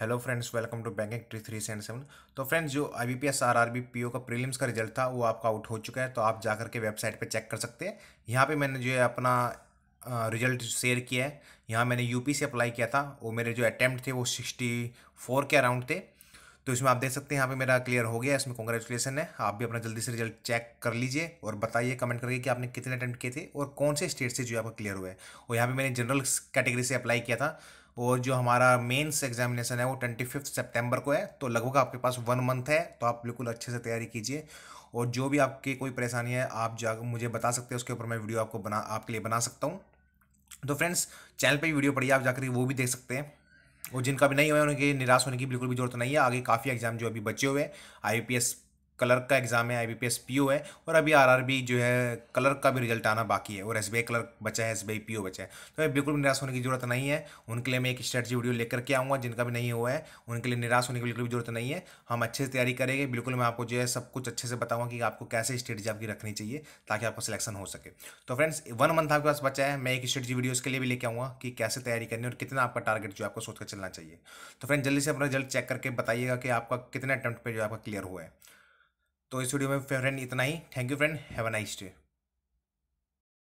hello friends welcome to banking tree three seven seven तो friends जो I B P S R R B P O का prelims का result था वो आपका आउट हो चुका है तो आप जाकर के वेबसाइट पे चेक कर सकते हैं यहाँ पे मैंने जो है अपना रिजल्ट शेयर किया है यहाँ मैंने यूपी से अप्लाई किया था वो मेरे जो अटैम्प्ट थे वो सिक्सटी फोर के अराउंड थे तो इसमें आप देख सकते हैं यहाँ पे मेरा क्लियर हो गया इसमें कॉन्ग्रेचुलेसन है आप भी अपना जल्दी से रिजल्ट चेक कर लीजिए और बताइए कमेंट करके कि आपने कितने अटैम्प्ट किए थे और कौन से स्टेट से जो आपका क्लियर हुआ है और यहाँ पे मैंने जनरल कैटेगरी से अप्लाई किया था और जो हमारा मेंस एग्जामिनेशन है वो ट्वेंटी फिफ्थ सेप्टेम्बर को है तो लगभग आपके पास वन मंथ है तो आप बिल्कुल अच्छे से तैयारी कीजिए और जो भी आपकी कोई परेशानी है आप जा मुझे बता सकते हैं उसके ऊपर मैं वीडियो आपको बना आपके लिए बना सकता हूँ तो फ्रेंड्स चैनल पर वीडियो पढ़िए आप जाकर वो भी देख सकते हैं और जिनका भी नहीं हुआ है उनके निराश होने की बिल्कुल भी जरूरत नहीं है आगे काफ़ी एग्जाम जो अभी बचे हुए हैं आई क्लर्क का एग्ज़ाम है I B P S P O है और अभी आर आर बी जो है क्लर्क का भी रिजल्ट आना बाकी है और एस बी आई क्लर्क बचा है S B I P O बचा है तो बिल्कुल निराश होने की जरूरत नहीं है उनके लिए मैं एक स्ट्रेटजी वीडियो लेकर के आऊँगा जिनका भी नहीं हुआ है उनके लिए निराश होने की बिल्कुल भी जरूरत नहीं है हम अच्छे से तैयारी करेंगे बिल्कुल मैं आपको जो है सब कुछ अच्छे से बताऊँगा कि आपको कैसे स्ट्रेटजी आपकी रखनी चाहिए ताकि आपका सिलेक्शन हो सके तो फ्रेंड्स वन मंथ आपके पास बचा है मैं एक स्ट्रेटजी वीडियो उसके लिए भी लेकर आऊँगा कि कैसे तैयारी करनी है और कितना आपका टारगेट जो आपको सोच कर चलना चाहिए तो फ्रेंड जल्दी से अपना रिजल्ट चेक करके बताइएगा कि आपका कितने अटैम्प्ट जो आपका क्लियर हुआ है तो इस वीडियो में फ्रेंड इतना ही thank you friend have a nice day